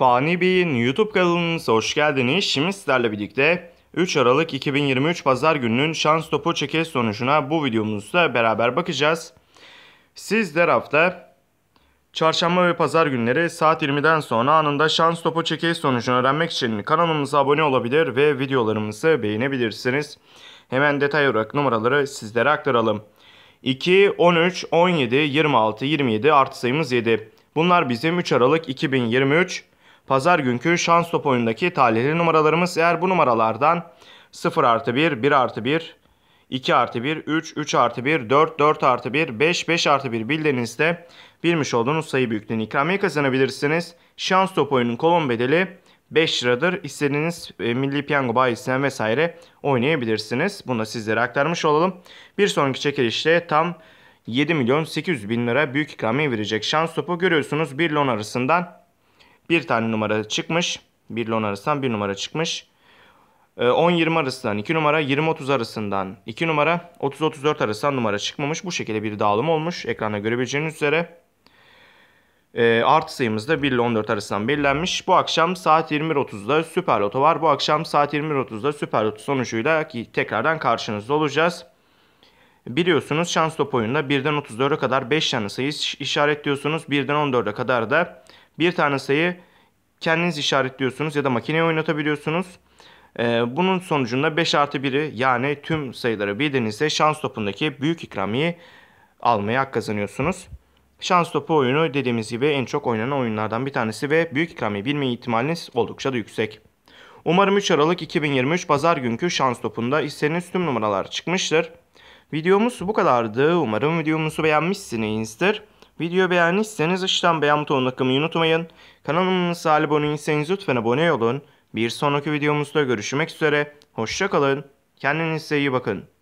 Fani Bey'in YouTube kanalınıza hoş geldiniz. Şimdi sizlerle birlikte 3 Aralık 2023 Pazar gününün şans topu çekiş sonucuna bu videomuzda beraber bakacağız. Sizler hafta çarşamba ve pazar günleri saat 20'den sonra anında şans topu çekiş sonucunu öğrenmek için kanalımıza abone olabilir ve videolarımızı beğenebilirsiniz. Hemen detay olarak numaraları sizlere aktaralım. 2, 13, 17, 26, 27 artı sayımız 7. Bunlar bizim 3 Aralık 2023 Pazar günkü şans top oyunundaki talihli numaralarımız eğer bu numaralardan 0 artı 1, 1 artı 1, 2 artı 1, 3, 3 artı 1, 4, 4 artı 1, 5, 5 artı 1 bildiğinizde bilmiş olduğunuz sayı büyüklüğünü ikramiye kazanabilirsiniz. Şans top oyunun kolon bedeli 5 liradır. İstediğiniz e, milli piyango bayisinden vesaire oynayabilirsiniz. Bunu da sizlere aktarmış olalım. Bir sonraki çekilişte tam 7 milyon 800 bin lira büyük ikramiye verecek şans topu görüyorsunuz. 1 lon arasından bir tane numara çıkmış. bir ile 10 arasından bir numara çıkmış. 10-20 ee, arasından 2 numara, 20-30 arasından 2 numara, 30-34 arasından numara çıkmamış. Bu şekilde bir dağılım olmuş. Ekranda görebileceğiniz üzere. E, artı sayımız da 1 ile 14 arasından belirlenmiş. Bu akşam saat 21.30'da Süper Loto var. Bu akşam saat 21.30'da Süper Loto sonucuyla ki tekrardan karşınızda olacağız. Biliyorsunuz şans top oyununda 1'den 34'e kadar 5 tane sayı işaretliyorsunuz. 1'den 14'e kadar da bir tane sayı kendiniz işaretliyorsunuz ya da makineye oynatabiliyorsunuz. Ee, bunun sonucunda 5 artı 1'i yani tüm sayıları bildiğinizde şans topundaki büyük ikramiyi almaya hak kazanıyorsunuz. Şans topu oyunu dediğimiz gibi en çok oynanan oyunlardan bir tanesi ve büyük ikramiye bilme ihtimaliniz oldukça da yüksek. Umarım 3 Aralık 2023 Pazar günkü şans topunda istediğiniz tüm numaralar çıkmıştır. Videomuz bu kadardı. Umarım videomuzu beğenmişsinizdir. Video beğendiyseniz ışıdan beğen butonuna tıklamayı unutmayın. Kanalımıza abone değilseniz lütfen abone olun. Bir sonraki videomuzda görüşmek üzere. Hoşçakalın. Kendinize iyi bakın.